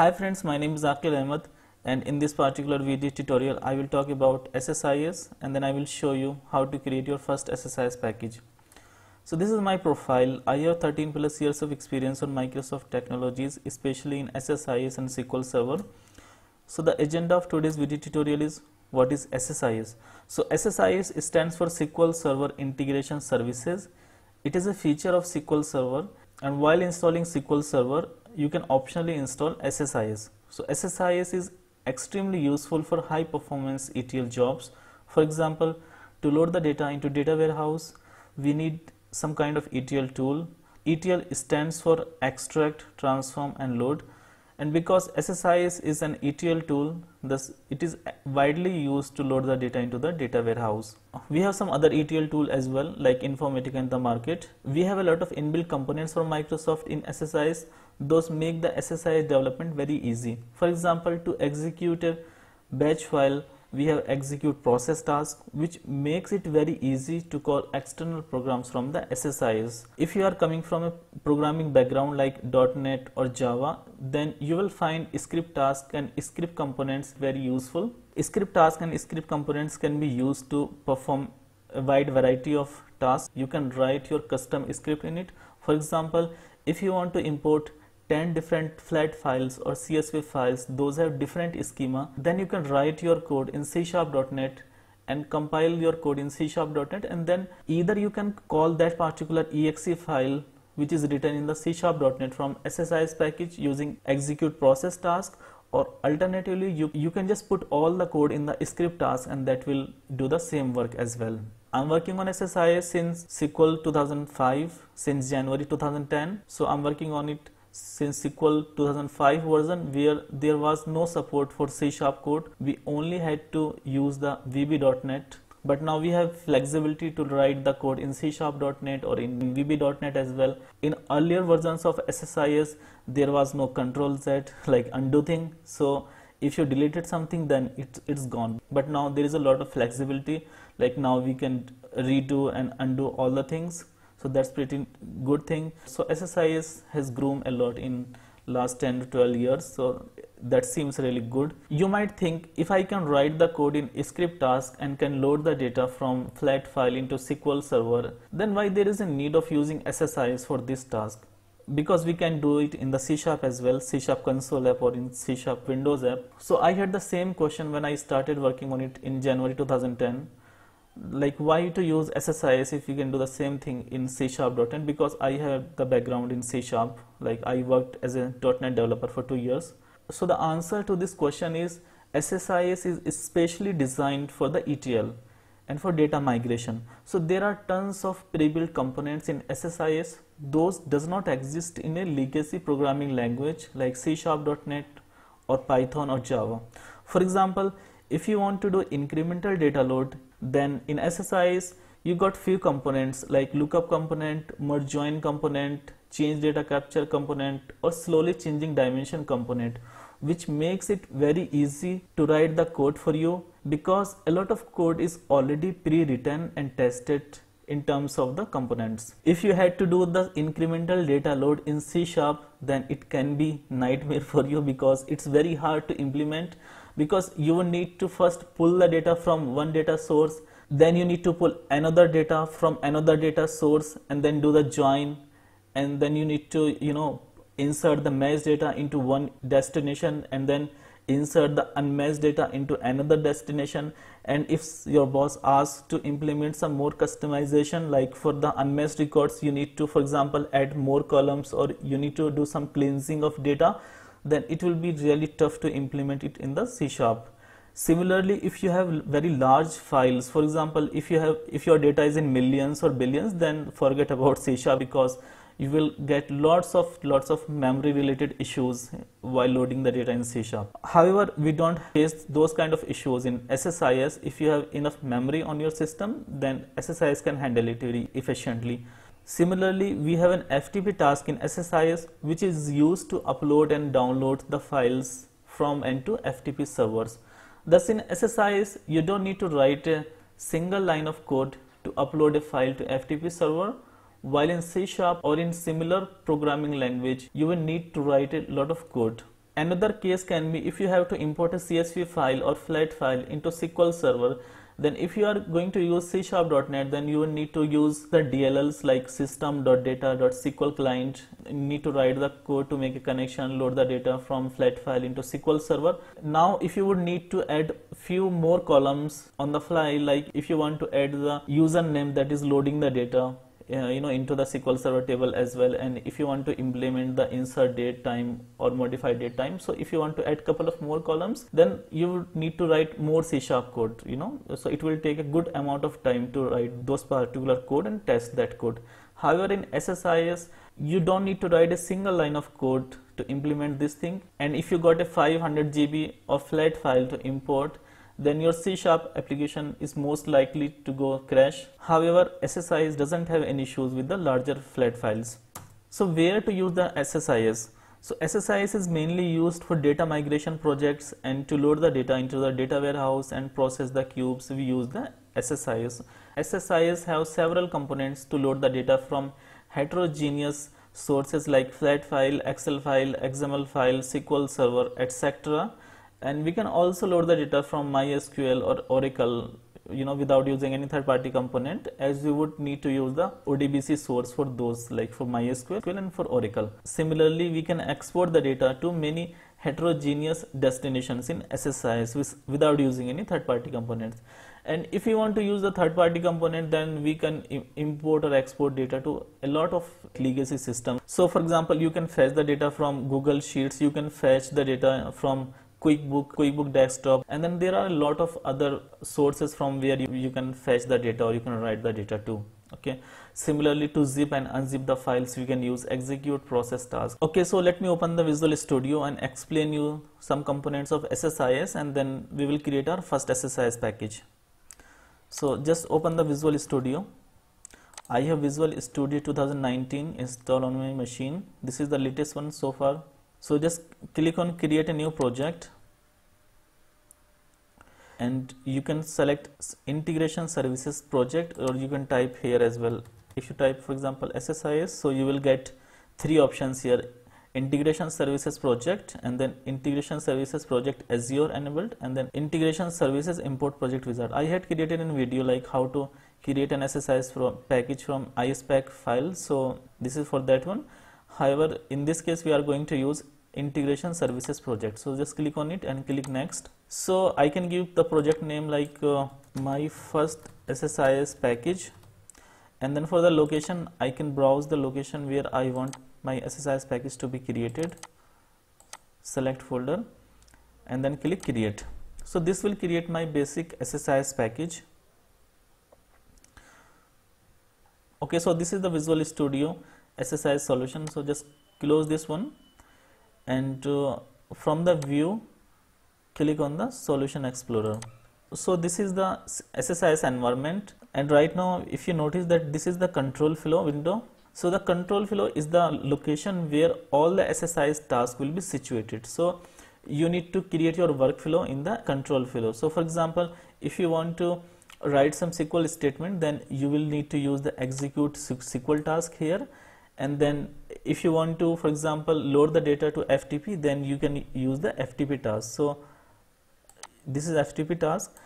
Hi friends, my name is Akhil Ahmed and in this particular video tutorial I will talk about SSIS and then I will show you how to create your first SSIS package. So this is my profile. I have 13 plus years of experience on Microsoft technologies especially in SSIS and SQL Server. So the agenda of today's video tutorial is what is SSIS. So SSIS stands for SQL Server Integration Services. It is a feature of SQL Server and while installing SQL Server you can optionally install SSIS. So SSIS is extremely useful for high performance ETL jobs. For example, to load the data into data warehouse, we need some kind of ETL tool. ETL stands for extract, transform and load. And because SSIS is an ETL tool, thus it is widely used to load the data into the data warehouse. We have some other ETL tool as well, like Informatica in the market. We have a lot of inbuilt components from Microsoft in SSIS, those make the SSIS development very easy. For example, to execute a batch file, we have execute process task which makes it very easy to call external programs from the SSIS. If you are coming from a programming background like .NET or Java, then you will find script task and script components very useful. Script task and script components can be used to perform a wide variety of tasks. You can write your custom script in it. For example, if you want to import 10 different flat files or CSV files, those have different schema, then you can write your code in C Sharp.NET and compile your code in C Sharp.NET and then either you can call that particular exe file which is written in the C Sharp.NET from SSIS package using execute process task or alternatively you, you can just put all the code in the script task and that will do the same work as well. I'm working on SSIS since SQL 2005 since January 2010 so I'm working on it since SQL 2005 version where there was no support for C sharp code. We only had to use the VB.NET but now we have flexibility to write the code in C sharp.net or in VB.net as well. In earlier versions of SSIS, there was no control Z like undo thing. So if you deleted something, then it, it's gone. But now there is a lot of flexibility. Like now we can redo and undo all the things so that's pretty good thing so ssis has grown a lot in last 10 to 12 years so that seems really good you might think if i can write the code in script task and can load the data from flat file into sql server then why there is a need of using ssis for this task because we can do it in the C Sharp as well, C Sharp console app or in C Sharp Windows app. So I had the same question when I started working on it in January 2010 like why to use SSIS if you can do the same thing in C Sharp .net? because I have the background in C Sharp like I worked as a .NET developer for two years. So the answer to this question is SSIS is specially designed for the ETL and for data migration. So there are tons of pre-built components in SSIS. Those does not exist in a legacy programming language like C Sharp .net or Python or Java. For example, if you want to do incremental data load then in SSIs, you got few components like lookup component, merge join component, change data capture component or slowly changing dimension component which makes it very easy to write the code for you because a lot of code is already pre-written and tested in terms of the components. If you had to do the incremental data load in C sharp then it can be nightmare for you because it's very hard to implement because you need to first pull the data from one data source then you need to pull another data from another data source and then do the join and then you need to you know insert the mesh data into one destination and then insert the unmeshed data into another destination and if your boss asks to implement some more customization like for the unmeshed records you need to for example add more columns or you need to do some cleansing of data then it will be really tough to implement it in the C sharp. Similarly, if you have very large files, for example, if you have if your data is in millions or billions, then forget about C sharp because you will get lots of lots of memory related issues while loading the data in C sharp. However, we don't face those kind of issues in SSIS. If you have enough memory on your system, then SSIS can handle it very efficiently. Similarly, we have an FTP task in SSIS which is used to upload and download the files from and to FTP servers. Thus in SSIS, you don't need to write a single line of code to upload a file to FTP server while in C Sharp or in similar programming language, you will need to write a lot of code. Another case can be if you have to import a CSV file or flat file into SQL Server then if you are going to use C sharp.net then you will need to use the DLLs like system.data.sql client you need to write the code to make a connection load the data from flat file into SQL server now if you would need to add few more columns on the fly like if you want to add the username that is loading the data uh, you know into the SQL Server table as well and if you want to implement the insert date time or modify date time so if you want to add couple of more columns then you need to write more C sharp code you know so it will take a good amount of time to write those particular code and test that code however in SSIS you don't need to write a single line of code to implement this thing and if you got a 500 GB of flat file to import then your C sharp application is most likely to go crash. However, SSIS doesn't have any issues with the larger flat files. So where to use the SSIS? So SSIS is mainly used for data migration projects and to load the data into the data warehouse and process the cubes we use the SSIS. SSIS have several components to load the data from heterogeneous sources like flat file, Excel file, XML file, SQL server etc and we can also load the data from MySQL or Oracle you know without using any third party component as you would need to use the ODBC source for those like for MySQL and for Oracle. Similarly we can export the data to many heterogeneous destinations in SSIS with, without using any third party components and if you want to use the third party component then we can import or export data to a lot of legacy systems. So for example you can fetch the data from Google Sheets, you can fetch the data from QuickBook, QuickBook Desktop, and then there are a lot of other sources from where you, you can fetch the data or you can write the data to okay similarly to zip and unzip the files we can use execute process task okay so let me open the visual studio and explain you some components of ssis and then we will create our first ssis package so just open the visual studio i have visual studio 2019 installed on my machine this is the latest one so far so, just click on create a new project and you can select integration services project or you can type here as well. If you type for example SSIS, so you will get three options here integration services project and then integration services project Azure enabled and then integration services import project wizard. I had created a video like how to create an SSIS from package from ISPAC file. So this is for that one however in this case we are going to use integration services project so just click on it and click next so I can give the project name like uh, my first SSIS package and then for the location I can browse the location where I want my SSIS package to be created select folder and then click create so this will create my basic SSIS package okay so this is the visual studio exercise solution so just close this one and uh, from the view click on the solution explorer so this is the SSIS environment and right now if you notice that this is the control flow window so the control flow is the location where all the SSIS task will be situated so you need to create your workflow in the control flow so for example if you want to write some SQL statement then you will need to use the execute SQL task here and then if you want to for example load the data to FTP then you can use the FTP task. So this is FTP task.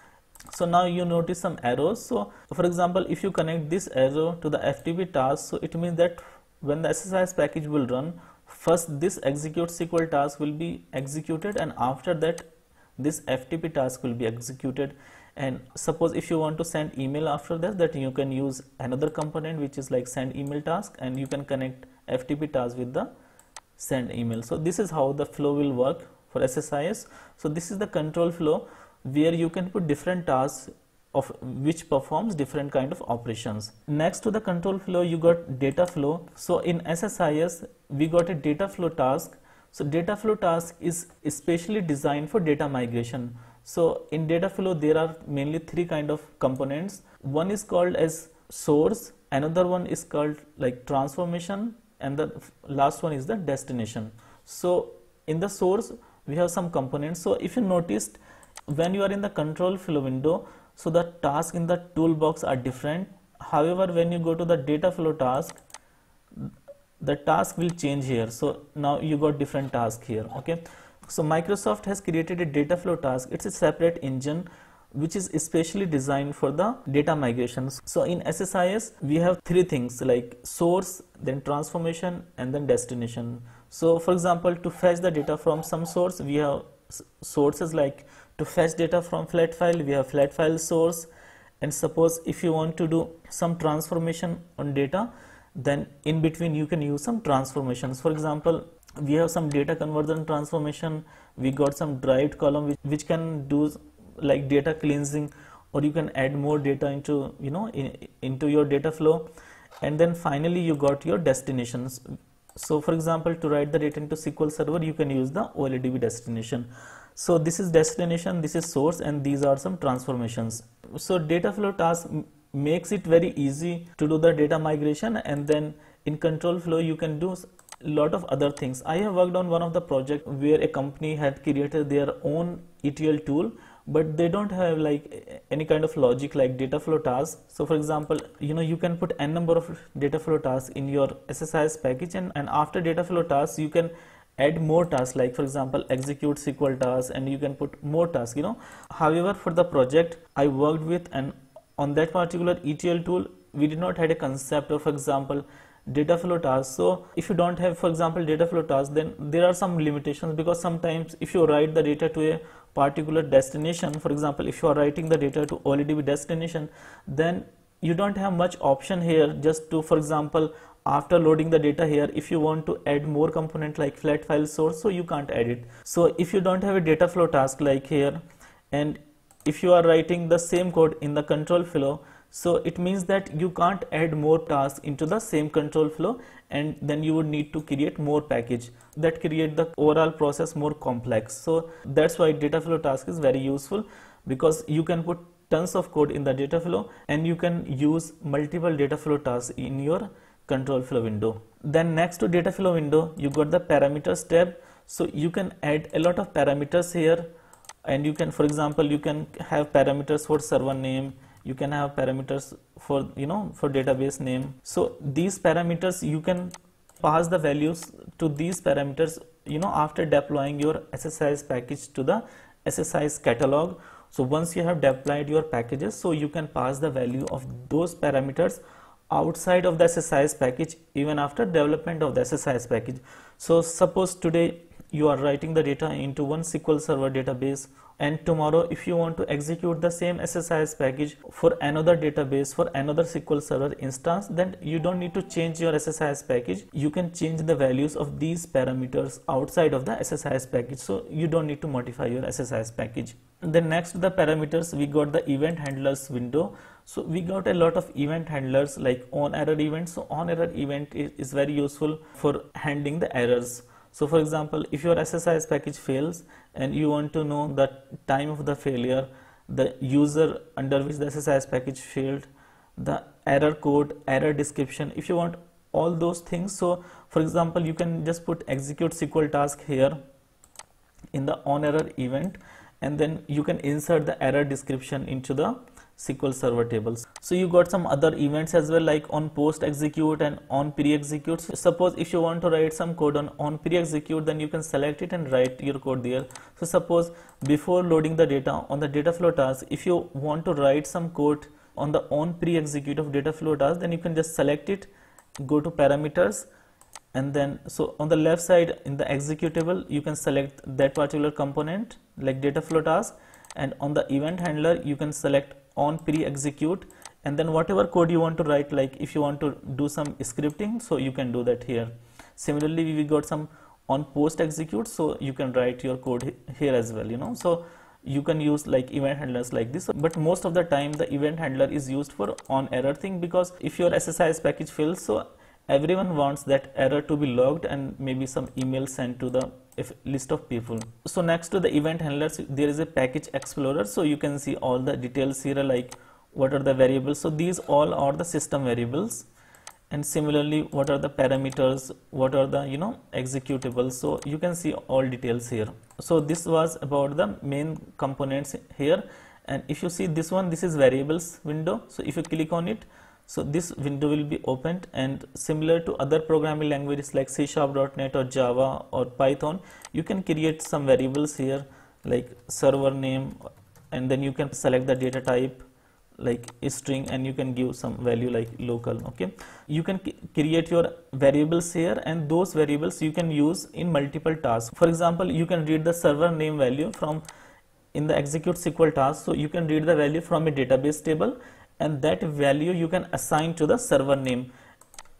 So now you notice some arrows. So for example if you connect this arrow to the FTP task so it means that when the SSIS package will run first this execute SQL task will be executed and after that this FTP task will be executed and suppose if you want to send email after that that you can use another component which is like send email task and you can connect FTP task with the send email. So this is how the flow will work for SSIS. So this is the control flow where you can put different tasks of which performs different kind of operations. Next to the control flow you got data flow. So in SSIS we got a data flow task. So data flow task is especially designed for data migration. So in data flow, there are mainly three kind of components. One is called as source, another one is called like transformation, and the last one is the destination. So in the source, we have some components. So if you noticed, when you are in the control flow window, so the task in the toolbox are different. However, when you go to the data flow task, the task will change here. So now you got different task here. Okay. So Microsoft has created a data flow task. It's a separate engine which is especially designed for the data migrations. So in SSIS, we have three things like source, then transformation and then destination. So for example, to fetch the data from some source, we have sources like to fetch data from flat file, we have flat file source. And suppose if you want to do some transformation on data, then in between you can use some transformations. For example, we have some data conversion transformation we got some derived column which, which can do like data cleansing or you can add more data into you know in, into your data flow and then finally you got your destinations so for example to write the data into SQL server you can use the OLEDB destination so this is destination this is source and these are some transformations so data flow task makes it very easy to do the data migration and then in control flow you can do lot of other things. I have worked on one of the project where a company had created their own ETL tool, but they don't have like any kind of logic like data flow tasks. So for example, you know, you can put n number of data flow tasks in your SSIS package and, and after data flow tasks, you can add more tasks like for example execute SQL tasks and you can put more tasks, you know. However, for the project I worked with and on that particular ETL tool, we did not had a concept of for example data flow tasks so if you don't have for example data flow tasks then there are some limitations because sometimes if you write the data to a particular destination for example if you are writing the data to OLEDB destination then you don't have much option here just to for example after loading the data here if you want to add more component like flat file source so you can't add it so if you don't have a data flow task like here and if you are writing the same code in the control flow so it means that you can't add more tasks into the same control flow and then you would need to create more package that create the overall process more complex. So that's why data flow task is very useful because you can put tons of code in the data flow and you can use multiple data flow tasks in your control flow window. Then next to data flow window, you got the parameters tab. So you can add a lot of parameters here and you can, for example, you can have parameters for server name, you can have parameters for you know for database name so these parameters you can pass the values to these parameters you know after deploying your SSIS package to the SSIS catalog so once you have deployed your packages so you can pass the value of those parameters outside of the SSIS package even after development of the SSIS package so suppose today you are writing the data into one SQL Server database and tomorrow if you want to execute the same SSIS package for another database for another SQL Server instance then you don't need to change your SSIS package you can change the values of these parameters outside of the SSIS package so you don't need to modify your SSIS package then next the parameters we got the event handlers window so we got a lot of event handlers like on error event so on error event is, is very useful for handling the errors so for example, if your SSIS package fails and you want to know the time of the failure, the user under which the SSIS package failed, the error code, error description, if you want all those things. So for example, you can just put execute SQL task here in the on error event and then you can insert the error description into the SQL Server tables. So you got some other events as well like on post execute and on pre execute. So suppose if you want to write some code on on pre execute then you can select it and write your code there. So suppose before loading the data on the data flow task if you want to write some code on the on pre execute of data flow task then you can just select it go to parameters and then so on the left side in the executable you can select that particular component like data flow task and on the event handler you can select on pre-execute and then whatever code you want to write like if you want to do some scripting so you can do that here similarly we got some on post execute so you can write your code here as well you know so you can use like event handlers like this but most of the time the event handler is used for on error thing because if your SSIS package fails so everyone wants that error to be logged and maybe some email sent to the if list of people so next to the event handlers there is a package explorer so you can see all the details here like what are the variables so these all are the system variables and similarly what are the parameters what are the you know executables so you can see all details here so this was about the main components here and if you see this one this is variables window so if you click on it so this window will be opened and similar to other programming languages like C Sharp.NET or Java or Python, you can create some variables here like server name and then you can select the data type like string and you can give some value like local okay you can create your variables here and those variables you can use in multiple tasks for example you can read the server name value from in the execute SQL task so you can read the value from a database table and that value you can assign to the server name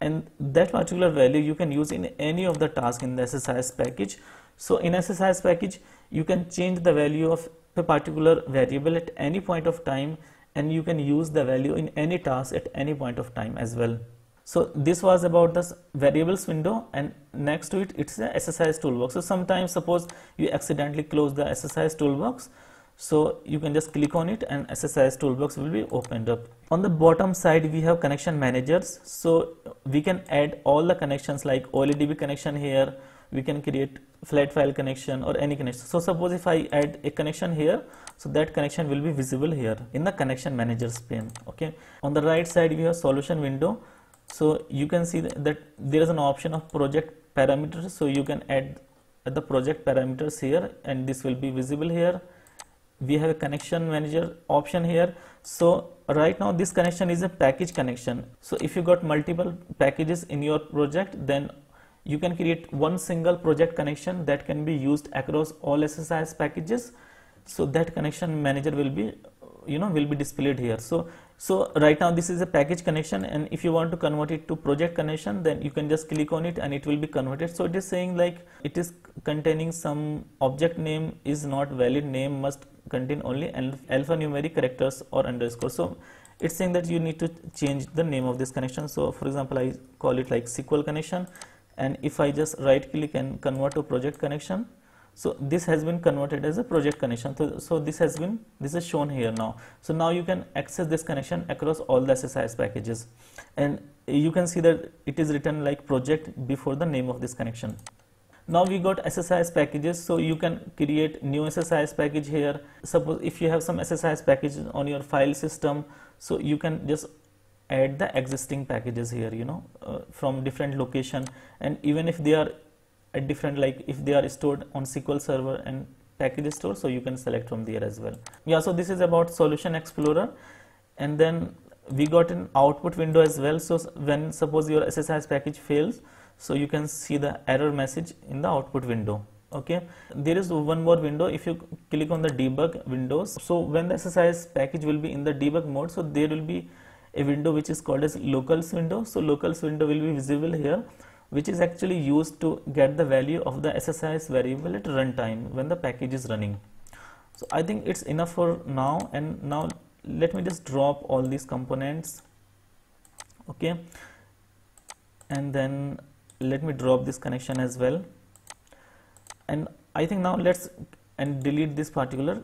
and that particular value you can use in any of the task in the SSIS package. So in SSIS package you can change the value of a particular variable at any point of time and you can use the value in any task at any point of time as well. So this was about the variables window and next to it it's the SSIS toolbox. So sometimes suppose you accidentally close the SSIS toolbox so you can just click on it and SSIS toolbox will be opened up. On the bottom side we have connection managers. So we can add all the connections like OLEDB connection here. We can create flat file connection or any connection. So suppose if I add a connection here, so that connection will be visible here in the connection managers pane. Okay. On the right side we have solution window. So you can see that there is an option of project parameters. So you can add the project parameters here and this will be visible here we have a connection manager option here so right now this connection is a package connection so if you got multiple packages in your project then you can create one single project connection that can be used across all SSIS packages so that connection manager will be you know will be displayed here so so right now this is a package connection and if you want to convert it to project connection then you can just click on it and it will be converted. So it is saying like it is containing some object name is not valid name must contain only alphanumeric characters or underscore. So it's saying that you need to change the name of this connection. So for example I call it like SQL connection and if I just right click and convert to project connection so this has been converted as a project connection. So, so this has been, this is shown here now. So now you can access this connection across all the SSIS packages. And you can see that it is written like project before the name of this connection. Now we got SSIS packages. So you can create new SSIS package here. Suppose if you have some SSIS packages on your file system, so you can just add the existing packages here, you know, uh, from different location. And even if they are at different like if they are stored on SQL Server and package store so you can select from there as well yeah so this is about solution explorer and then we got an output window as well so when suppose your SSIS package fails so you can see the error message in the output window okay there is one more window if you click on the debug windows so when the SSIS package will be in the debug mode so there will be a window which is called as locals window so locals window will be visible here which is actually used to get the value of the SSIS variable at runtime when the package is running. So I think it's enough for now and now let me just drop all these components okay and then let me drop this connection as well and I think now let's and delete this particular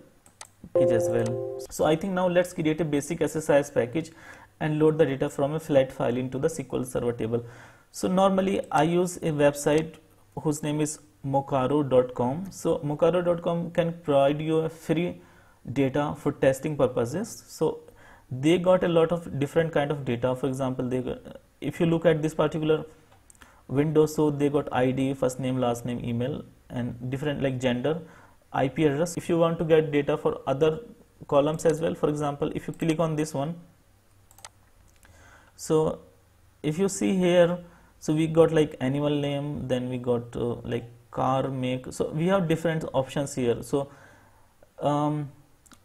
page as well. So I think now let's create a basic SSIS package and load the data from a flat file into the SQL Server table. So normally I use a website whose name is mokaro.com. So mokaro.com can provide you a free data for testing purposes. So they got a lot of different kind of data. For example, they if you look at this particular window, so they got ID, first name, last name, email, and different like gender, IP address. If you want to get data for other columns as well, for example, if you click on this one, so if you see here so we got like animal name then we got uh, like car make so we have different options here so um,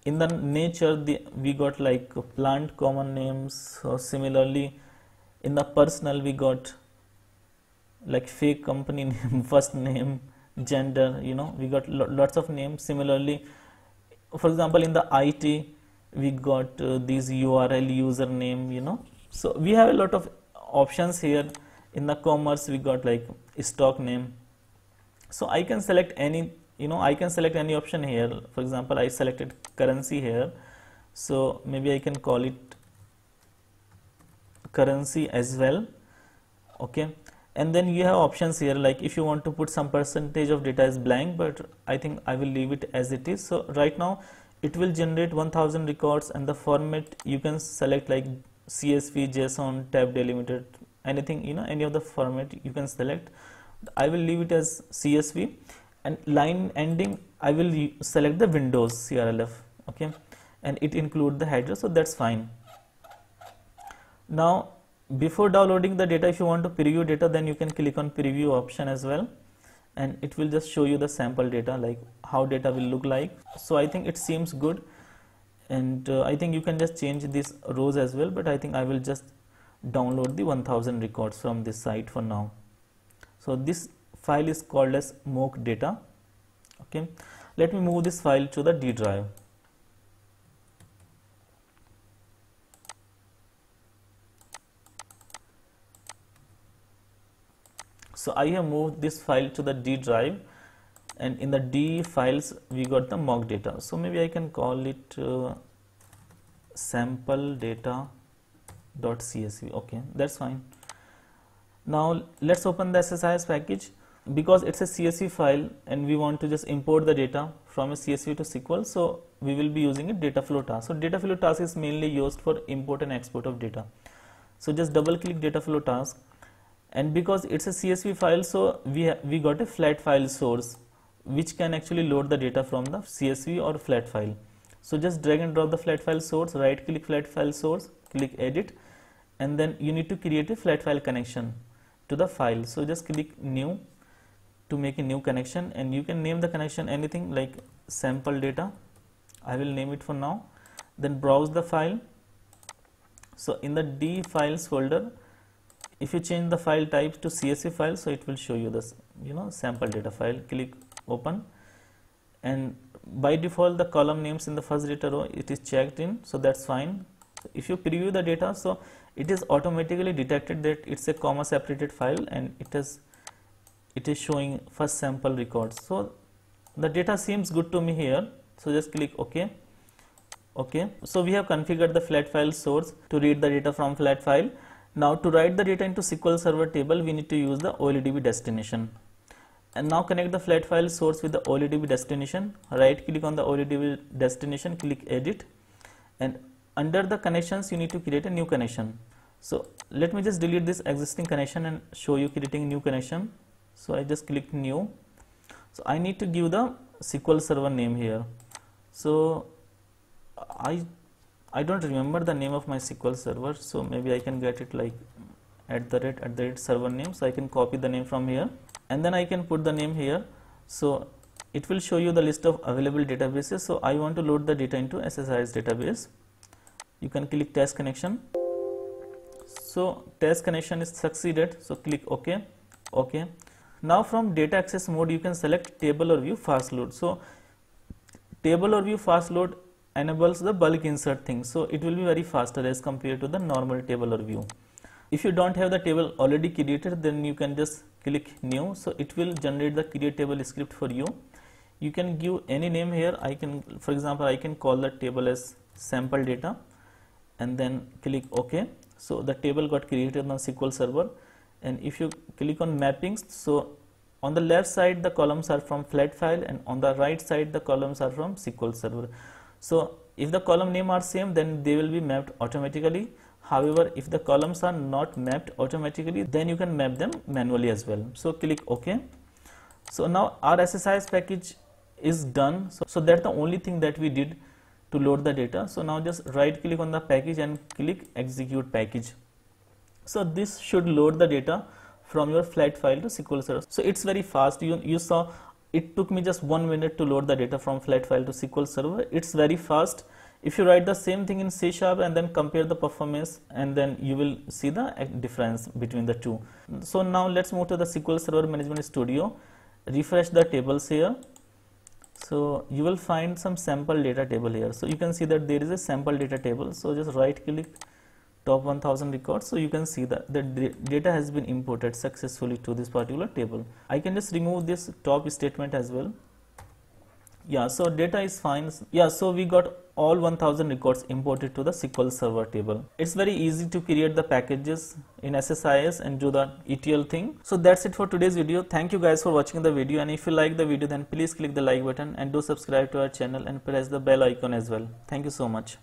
in the nature the, we got like plant common names so similarly in the personal we got like fake company name first name gender you know we got lo lots of names similarly for example in the IT we got uh, these URL username you know so we have a lot of options here in the commerce we got like stock name so i can select any you know i can select any option here for example i selected currency here so maybe i can call it currency as well okay and then you have options here like if you want to put some percentage of data as blank but i think i will leave it as it is so right now it will generate 1000 records and the format you can select like csv json tab delimited anything you know any of the format you can select i will leave it as csv and line ending i will select the windows crlf okay and it include the header so that's fine now before downloading the data if you want to preview data then you can click on preview option as well and it will just show you the sample data like how data will look like so i think it seems good and uh, i think you can just change these rows as well but i think i will just download the 1000 records from this site for now so this file is called as mock data okay let me move this file to the D drive so I have moved this file to the D drive and in the D files we got the mock data so maybe I can call it uh, sample data dot csv okay that's fine now let's open the ssis package because it's a csv file and we want to just import the data from a csv to sql so we will be using a data flow task so data flow task is mainly used for import and export of data so just double click data flow task and because it's a csv file so we we got a flat file source which can actually load the data from the csv or flat file so just drag and drop the flat file source right click flat file source click edit and then you need to create a flat file connection to the file so just click new to make a new connection and you can name the connection anything like sample data I will name it for now then browse the file so in the D files folder if you change the file type to CSV file so it will show you this you know sample data file click open and by default the column names in the first data row it is checked in so that's fine if you preview the data so it is automatically detected that it's a comma separated file and it is it is showing first sample record so the data seems good to me here so just click ok okay so we have configured the flat file source to read the data from flat file now to write the data into SQL Server table we need to use the OLEDB destination and now connect the flat file source with the OLEDB destination right click on the OLEDB destination click edit and under the connections you need to create a new connection so let me just delete this existing connection and show you creating new connection so I just click new so I need to give the SQL server name here so I I don't remember the name of my SQL server so maybe I can get it like at the rate at the rate server name so I can copy the name from here and then I can put the name here so it will show you the list of available databases so I want to load the data into SSIS database you can click test connection so test connection is succeeded so click ok ok now from data access mode you can select table or view fast load so table or view fast load enables the bulk insert thing so it will be very faster as compared to the normal table or view if you don't have the table already created then you can just click new so it will generate the create table script for you you can give any name here I can for example I can call the table as sample data and then click OK. So, the table got created on SQL Server and if you click on mappings, so on the left side the columns are from flat file and on the right side the columns are from SQL Server. So, if the column name are same then they will be mapped automatically. However, if the columns are not mapped automatically then you can map them manually as well. So, click OK. So, now our SSIS package is done. So, so that's the only thing that we did to load the data. So now just right click on the package and click execute package. So this should load the data from your flat file to SQL Server. So it's very fast. You, you saw it took me just one minute to load the data from flat file to SQL Server. It's very fast. If you write the same thing in C sharp and then compare the performance and then you will see the difference between the two. So now let's move to the SQL Server Management Studio. Refresh the tables here so you will find some sample data table here so you can see that there is a sample data table so just right click top 1000 records so you can see that the data has been imported successfully to this particular table i can just remove this top statement as well yeah so data is fine yeah so we got all 1000 records imported to the SQL Server table. It's very easy to create the packages in SSIS and do the ETL thing. So that's it for today's video. Thank you guys for watching the video and if you like the video then please click the like button and do subscribe to our channel and press the bell icon as well. Thank you so much.